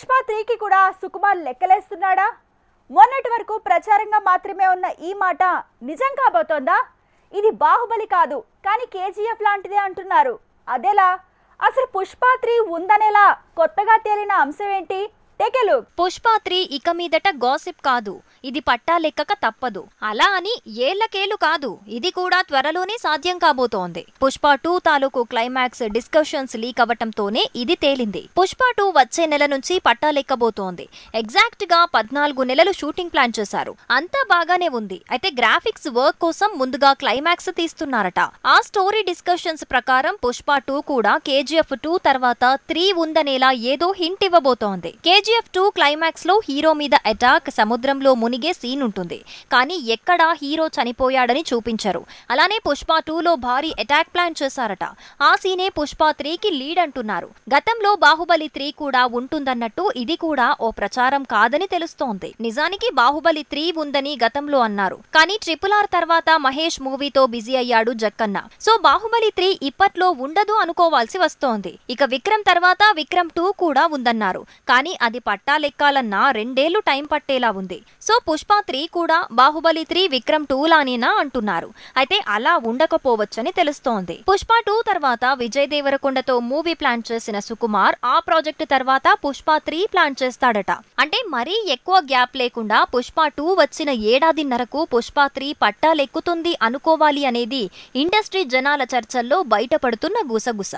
పుష్ప త్రీకి కూడా సుకుమార్ లెక్కలేస్తున్నాడా మొన్నటి వరకు ప్రచారంగా మాత్రమే ఉన్న ఈ మాట నిజం కాబోతోందా ఇది బాహుబలి కాదు కానీ కేజీఎఫ్ లాంటిదే అంటున్నారు అదేలా అసలు పుష్ప త్రీ ఉందనేలా కొత్తగా తేలిన అంశం ఏంటి టేక్ లుక్ పుష్ప త్రీ ఇక మీదట గాసిప్ కాదు ఇది పట్టా లెక్కక తప్పదు అలా అని ఏళ్లకేలు కాదు ఇది కూడా త్వరలోనే సాధ్యం కాబోతోంది పుష్ప టూ తాలూకు క్లైమాక్స్ డిస్కషన్స్ లీక్ అవ్వటంతోనే ఇది తేలింది పుష్ప టూ వచ్చే నెల నుంచి పట్టా లెక్కబోతోంది ఎగ్జాక్ట్ గా పద్నాలుగు నెలలు షూటింగ్ ప్లాన్ చేశారు అంతా బాగానే ఉంది అయితే గ్రాఫిక్స్ వర్క్ కోసం ముందుగా క్లైమాక్స్ తీస్తున్నారట ఆ స్టోరీ డిస్కషన్స్ ప్రకారం పుష్ప టూ కూడా కేజీఎఫ్ టూ తర్వాత త్రీ ఉందనేలా ఏదో హింట్ ఇవ్వబోతోంది కేజీ కేజీఎఫ్ టూ లో హీరో మీద అటాక్ సముద్రంలో మునిగే సీన్ ఉంటుంది కానీ ఎక్కడా హీరో చనిపోయాడని చూపించరు అలానే పుష్ప టూలో భారీ అటాక్ ప్లాన్ చేశారట ఆ సీనే పుష్ప త్రీకి లీడ్ అంటున్నారు గతంలో బాహుబలి త్రీ కూడా ఉంటుందన్నట్టు ఇది కూడా ఓ ప్రచారం కాదని తెలుస్తోంది నిజానికి బాహుబలి త్రీ ఉందని గతంలో అన్నారు కానీ ట్రిపుల్ ఆర్ తర్వాత మహేష్ మూవీతో బిజీ అయ్యాడు జక్కన్న సో బాహుబలి త్రీ ఇప్పట్లో ఉండదు అనుకోవాల్సి వస్తోంది ఇక విక్రమ్ తర్వాత విక్రమ్ టూ కూడా ఉందన్నారు కానీ అది అది పట్టాలెక్కాలన్నా రెండేళ్లు టైం పట్టేలా ఉంది సో పుష్ప త్రీ కూడా బాహుబలి త్రీ విక్రమ్ టూ లానేనా అంటున్నారు అయితే అలా ఉండకపోవచ్చని తెలుస్తోంది పుష్ప టూ తర్వాత విజయ్ దేవరకొండతో మూవీ ప్లాన్ చేసిన సుకుమార్ ఆ ప్రాజెక్ట్ తర్వాత పుష్ప త్రీ ప్లాన్ చేస్తాడట అంటే మరీ ఎక్కువ గ్యాప్ లేకుండా పుష్ప టూ వచ్చిన ఏడాదిన్నరకు పుష్ప త్రీ పట్టాలెక్కుతుంది అనుకోవాలి అనేది ఇండస్ట్రీ జనాల చర్చల్లో బయటపడుతున్న గుసగుస